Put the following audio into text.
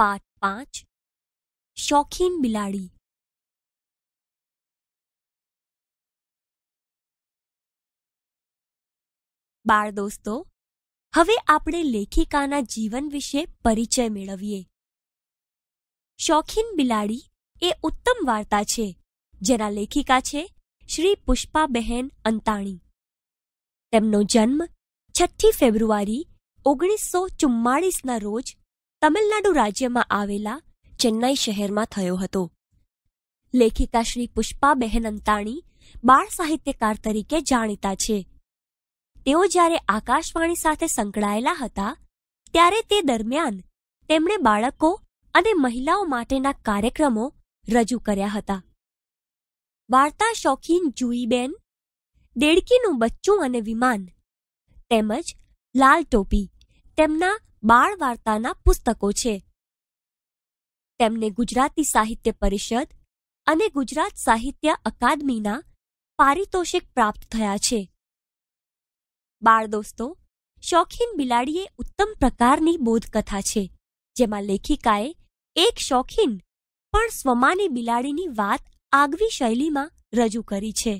પાઠ પાંચ શોખીન બિલાડી બાળ દોસ્તો હવે આપણે લેખિકાના જીવન વિશે પરિચય મેળવીએ શોખીન બિલાડી એ ઉત્તમ વાર્તા છે જેના લેખિકા છે શ્રી પુષ્પાબહેન અંતાણી તેમનો જન્મ છઠ્ઠી ફેબ્રુઆરી ઓગણીસો ચુમ્માળીસના રોજ તમિલનાડુ રાજ્યમાં આવેલા ચેન્નાઈ શહેરમાં થયો હતો લેખિકા શ્રી પુષ્પાબહેન અંતાણી બાળ સાહિત્યકાર તરીકે જાણીતા છે તેઓ જ્યારે આકાશવાણી સાથે સંકળાયેલા હતા ત્યારે તે દરમિયાન તેમણે બાળકો અને મહિલાઓ માટેના કાર્યક્રમો રજૂ કર્યા હતા વાર્તા શોખીન જુઈબેન દેડકીનું બચ્ચું અને વિમાન તેમજ લાલ ટોપી તેમના બાળ વાર્તાના પુસ્તકો છે તેમને ગુજરાતી સાહિત્ય પરિષદ અને ગુજરાત સાહિત્ય અકાદમીના પારિતોષિક પ્રાપ્ત થયા છે બાળ દોસ્તો શોખીન બિલાડીએ ઉત્તમ પ્રકારની બોધકથા છે જેમાં લેખિકાએ એક શોખીન પણ સ્વમાની બિલાડીની વાત આગવી શૈલીમાં રજૂ કરી છે